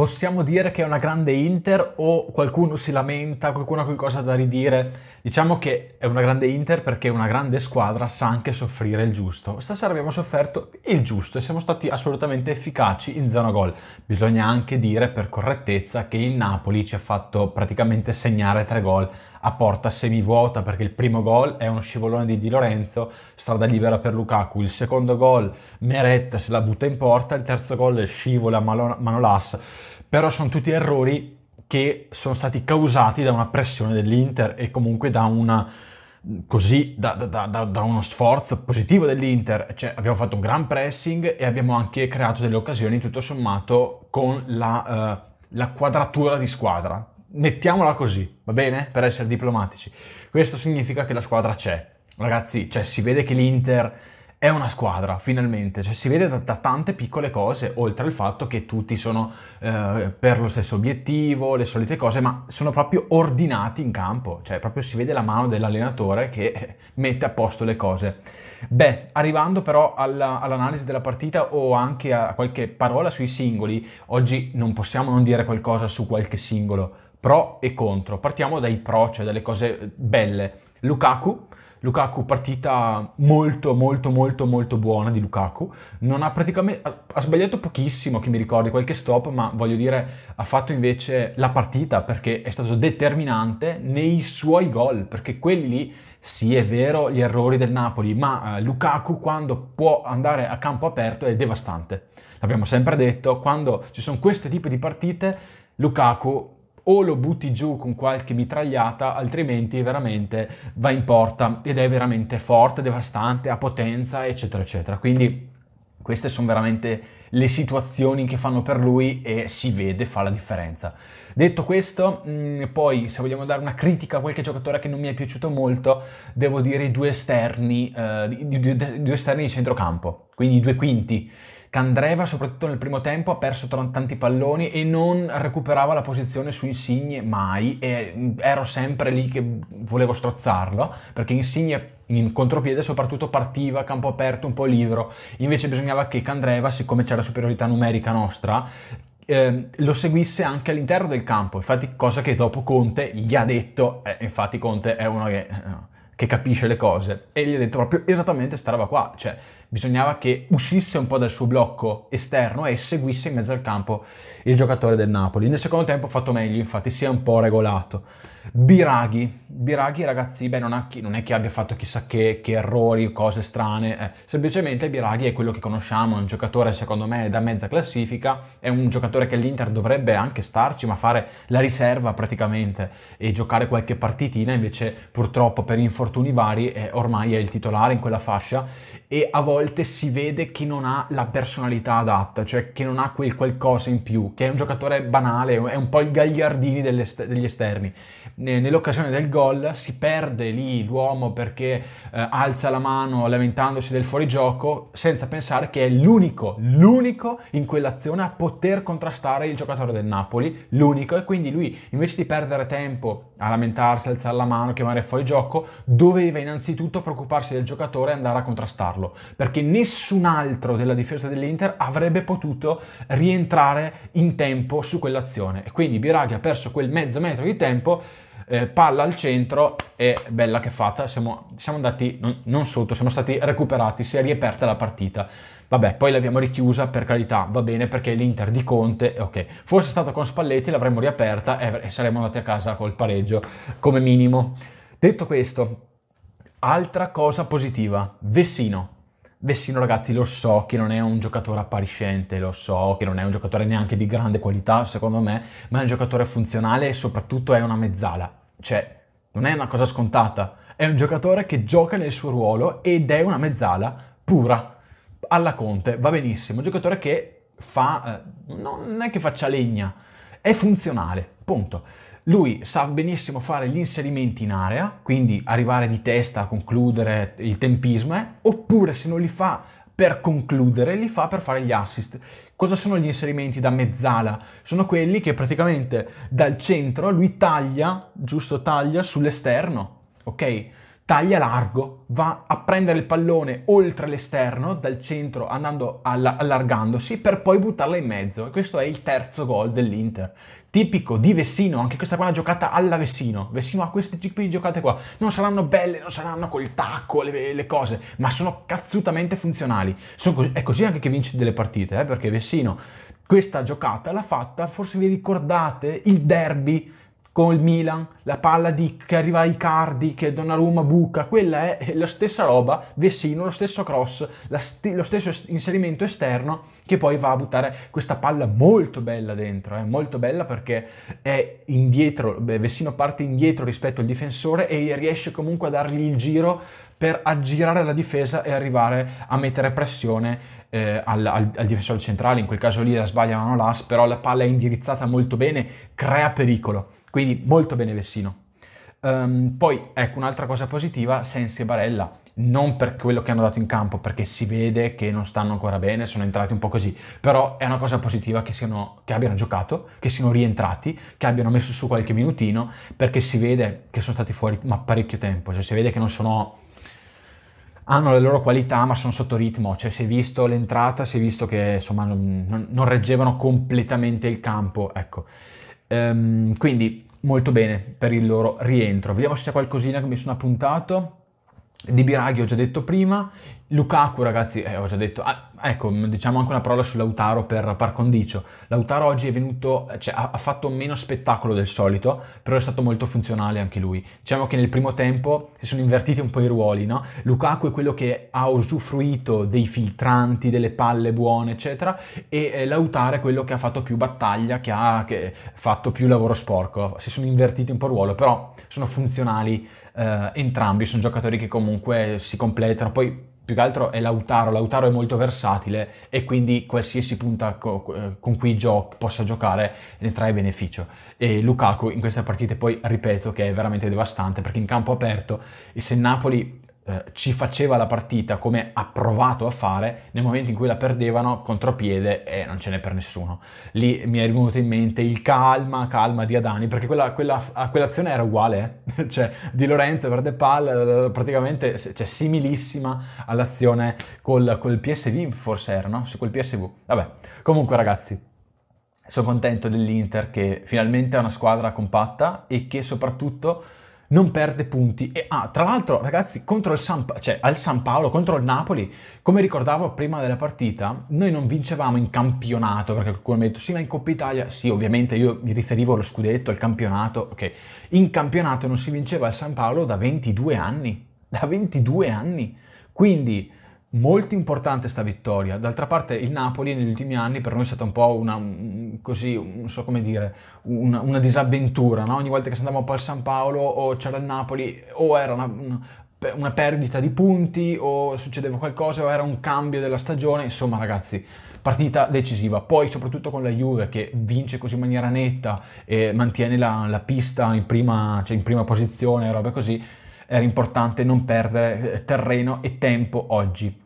Possiamo dire che è una grande Inter o qualcuno si lamenta, qualcuno ha qualcosa da ridire? Diciamo che è una grande Inter perché una grande squadra sa anche soffrire il giusto. Stasera abbiamo sofferto il giusto e siamo stati assolutamente efficaci in zona gol. Bisogna anche dire per correttezza che il Napoli ci ha fatto praticamente segnare tre gol a porta semivuota perché il primo gol è uno scivolone di Di Lorenzo, strada libera per Lukaku, il secondo gol Meretta se la butta in porta, il terzo gol scivola Manolas, però sono tutti errori che sono stati causati da una pressione dell'Inter e comunque da una così da, da, da, da, uno sforzo positivo dell'Inter. Cioè, abbiamo fatto un gran pressing e abbiamo anche creato delle occasioni, tutto sommato, con la, eh, la quadratura di squadra mettiamola così, va bene? Per essere diplomatici. Questo significa che la squadra c'è. Ragazzi, cioè si vede che l'Inter è una squadra finalmente, cioè si vede da, da tante piccole cose, oltre al fatto che tutti sono eh, per lo stesso obiettivo, le solite cose, ma sono proprio ordinati in campo, cioè proprio si vede la mano dell'allenatore che mette a posto le cose. Beh, arrivando però alla, all'analisi della partita o anche a qualche parola sui singoli, oggi non possiamo non dire qualcosa su qualche singolo, pro e contro. Partiamo dai pro, cioè dalle cose belle. Lukaku Lukaku partita molto molto molto molto buona di Lukaku, non ha praticamente ha sbagliato pochissimo che mi ricordi qualche stop, ma voglio dire ha fatto invece la partita perché è stato determinante nei suoi gol, perché quelli lì sì, è vero, gli errori del Napoli, ma eh, Lukaku quando può andare a campo aperto è devastante. L'abbiamo sempre detto, quando ci sono questi tipi di partite, Lukaku o lo butti giù con qualche mitragliata, altrimenti veramente va in porta ed è veramente forte, devastante, ha potenza, eccetera, eccetera. Quindi queste sono veramente le situazioni che fanno per lui e si vede, fa la differenza. Detto questo, mm, poi se vogliamo dare una critica a qualche giocatore che non mi è piaciuto molto, devo dire i due esterni, eh, due esterni di centrocampo, quindi i due quinti Candreva, soprattutto nel primo tempo, ha perso tanti palloni e non recuperava la posizione su Insigne mai. E ero sempre lì che volevo strozzarlo, perché Insigne in contropiede soprattutto partiva campo aperto un po' libero. Invece bisognava che Candreva, siccome c'era superiorità numerica nostra, eh, lo seguisse anche all'interno del campo. Infatti, cosa che dopo Conte gli ha detto, eh, infatti Conte è uno che, eh, che capisce le cose, e gli ha detto proprio esattamente questa roba qua, cioè bisognava che uscisse un po' dal suo blocco esterno e seguisse in mezzo al campo il giocatore del Napoli. Nel secondo tempo ha fatto meglio, infatti si è un po' regolato. Biraghi, Biraghi ragazzi, beh, non, ha, non, è che abbia fatto chissà che, che errori, cose strane, eh. semplicemente Biraghi è quello che conosciamo, è un giocatore secondo me da mezza classifica, è un giocatore che l'Inter dovrebbe anche starci, ma fare la riserva praticamente e giocare qualche partitina, invece purtroppo per infortuni vari eh, ormai è il titolare in quella fascia e a volte si vede che non ha la personalità adatta, cioè che non ha quel qualcosa in più, che è un giocatore banale, è un po' il gagliardini degli esterni nell'occasione del gol si perde lì l'uomo perché eh, alza la mano lamentandosi del fuorigioco senza pensare che è l'unico, l'unico in quell'azione a poter contrastare il giocatore del Napoli, l'unico e quindi lui invece di perdere tempo a lamentarsi, alzare la mano, chiamare fuorigioco, doveva innanzitutto preoccuparsi del giocatore e andare a contrastarlo perché nessun altro della difesa dell'Inter avrebbe potuto rientrare in tempo su quell'azione e quindi Biraghi ha perso quel mezzo metro di tempo eh, palla al centro e bella che fatta, siamo, siamo andati non, non, sotto, siamo stati recuperati, si è riaperta la partita. Vabbè, poi l'abbiamo richiusa, per carità, va bene perché l'Inter di Conte, ok, forse è stato con Spalletti l'avremmo riaperta e, e saremmo andati a casa col pareggio come minimo. Detto questo, altra cosa positiva, Vessino. Vessino ragazzi lo so che non è un giocatore appariscente, lo so che non è un giocatore neanche di grande qualità secondo me, ma è un giocatore funzionale e soprattutto è una mezzala cioè, non è una cosa scontata. È un giocatore che gioca nel suo ruolo ed è una mezzala pura. Alla Conte, va benissimo. Un giocatore che fa... Eh, non è che faccia legna, è funzionale, punto. Lui sa benissimo fare gli inserimenti in area, quindi arrivare di testa a concludere il tempismo, eh? oppure se non li fa per concludere, li fa per fare gli assist. Cosa sono gli inserimenti da mezzala? Sono quelli che praticamente dal centro lui taglia, giusto taglia sull'esterno, ok? Taglia largo, va a prendere il pallone oltre l'esterno, dal centro andando alla- allargandosi per poi buttarla in mezzo. E questo è il terzo gol dell'Inter tipico di Vessino, anche questa qua è una giocata alla Vessino, Vessino ha questi tipi di giocate qua, non saranno belle, non saranno col tacco le, le cose, ma sono cazzutamente funzionali, sono così, è così anche che vinci delle partite, eh, perché Vessino questa giocata l'ha fatta, forse vi ricordate, il derby con il Milan, la palla di, che arriva ai Cardi, che Donnarumma buca, quella è la stessa roba, Vessino, lo stesso cross, sti, lo stesso inserimento esterno che poi va a buttare questa palla molto bella dentro, eh, molto bella perché è indietro, beh, Vessino parte indietro rispetto al difensore e riesce comunque a dargli il giro per aggirare la difesa e arrivare a mettere pressione eh, al, al, al, difensore centrale, in quel caso lì la sbagliano l'as, però la palla è indirizzata molto bene, crea pericolo, quindi molto bene Vessino. Um, ehm, poi ecco un'altra cosa positiva, Sensi e Barella, non per quello che hanno dato in campo, perché si vede che non stanno ancora bene, sono entrati un po' così, però è una cosa positiva che, siano, che abbiano giocato, che siano rientrati, che abbiano messo su qualche minutino, perché si vede che sono stati fuori ma parecchio tempo, cioè si vede che non sono hanno le loro qualità ma sono sotto ritmo, cioè si è visto l'entrata, si è visto che insomma non, non reggevano completamente il campo, ecco. Ehm, quindi molto bene per il loro rientro. Vediamo se c'è qualcosina che mi sono appuntato. Di Biraghi ho già detto prima, Lukaku, ragazzi, eh, ho già detto, ah, ecco, diciamo anche una parola su Lautaro per par condicio. Lautaro oggi è venuto, cioè, ha, fatto meno spettacolo del solito, però è stato molto funzionale anche lui. Diciamo che nel primo tempo si sono invertiti un po' i ruoli, no? Lukaku è quello che ha usufruito dei filtranti, delle palle buone, eccetera, e eh, Lautaro è quello che ha fatto più battaglia, che ha che fatto più lavoro sporco. Si sono invertiti un po' il ruolo, però sono funzionali eh, entrambi, sono giocatori che comunque si completano, poi più che altro è Lautaro, Lautaro è molto versatile e quindi qualsiasi punta co- eh, con cui gio- possa giocare ne trae beneficio. E Lukaku in queste partite poi ripeto che è veramente devastante perché in campo aperto e se Napoli eh, ci faceva la partita come ha provato a fare nel momento in cui la perdevano contropiede e eh, non ce n'è per nessuno. Lì mi è venuto in mente il calma, calma di Adani, perché quella, quella, quell'azione era uguale, eh? cioè di Lorenzo perde palla, praticamente cioè, similissima all'azione col, col PSV, forse era, no? Su quel PSV. Vabbè, comunque ragazzi, sono contento dell'Inter che finalmente è una squadra compatta e che soprattutto non perde punti. E ah, tra l'altro, ragazzi, contro il San, cioè, al San Paolo, contro il Napoli, come ricordavo prima della partita, noi non vincevamo in campionato, perché qualcuno mi ha detto sì, ma in Coppa Italia, sì, ovviamente io mi riferivo allo scudetto, al campionato, ok. In campionato non si vinceva al San Paolo da 22 anni, da 22 anni. Quindi molto importante sta vittoria. D'altra parte il Napoli negli ultimi anni per noi è stata un po' una, così, non so come dire, una, una disavventura. No? Ogni volta che andavamo poi al San Paolo o c'era il Napoli o era una, una perdita di punti o succedeva qualcosa o era un cambio della stagione. Insomma ragazzi, partita decisiva. Poi, soprattutto con la Juve che vince così in maniera netta e mantiene la, la pista in prima, cioè in prima posizione, roba così era importante non perdere eh, terreno e tempo oggi.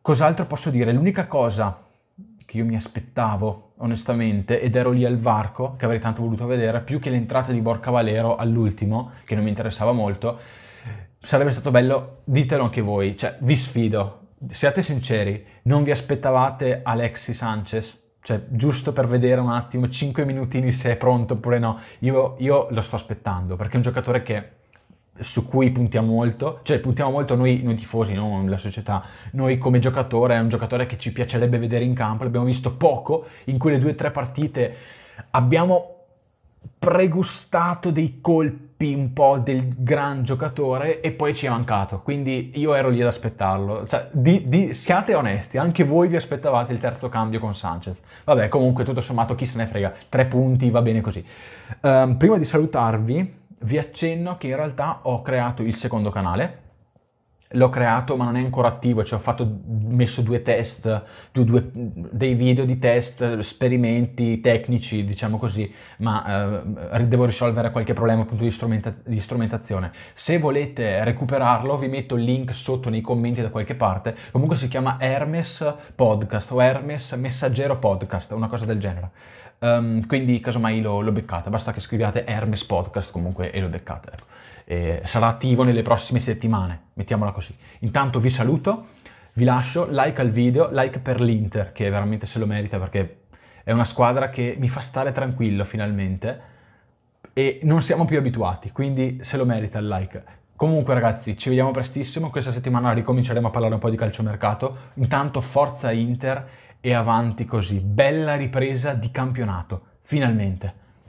Cos'altro posso dire? L'unica cosa che io mi aspettavo, onestamente, ed ero lì al varco, che avrei tanto voluto vedere, più che l'entrata di Borca Valero all'ultimo, che non mi interessava molto, sarebbe stato bello, ditelo anche voi, cioè vi sfido, siate sinceri, non vi aspettavate Alexi Sanchez? Cioè, giusto per vedere un attimo, 5 minutini se è pronto oppure no. Io, io lo sto aspettando, perché è un giocatore che su cui puntiamo molto, cioè puntiamo molto noi, noi tifosi, non la società, noi come giocatore, è un giocatore che ci piacerebbe vedere in campo, l'abbiamo visto poco, in quelle due o tre partite abbiamo pregustato dei colpi un po' del gran giocatore e poi ci è mancato, quindi io ero lì ad aspettarlo, cioè, di, di, siate onesti, anche voi vi aspettavate il terzo cambio con Sanchez, vabbè comunque tutto sommato chi se ne frega, tre punti va bene così. Um, prima di salutarvi vi accenno che in realtà ho creato il secondo canale l'ho creato ma non è ancora attivo, cioè ho fatto, messo due test, due, due, dei video di test, esperimenti tecnici, diciamo così, ma eh, devo risolvere qualche problema appunto di, strumenta- di, strumentazione. Se volete recuperarlo vi metto il link sotto nei commenti da qualche parte, comunque si chiama Hermes Podcast o Hermes Messaggero Podcast, una cosa del genere. Um, quindi casomai lo, lo beccate, basta che scriviate Hermes Podcast comunque e lo beccate. Ecco eh, sarà attivo nelle prossime settimane, mettiamola così. Intanto vi saluto, vi lascio, like al video, like per l'Inter, che veramente se lo merita perché è una squadra che mi fa stare tranquillo finalmente e non siamo più abituati, quindi se lo merita il like. Comunque ragazzi, ci vediamo prestissimo, questa settimana ricominceremo a parlare un po' di calciomercato. Intanto forza Inter e avanti così, bella ripresa di campionato, finalmente.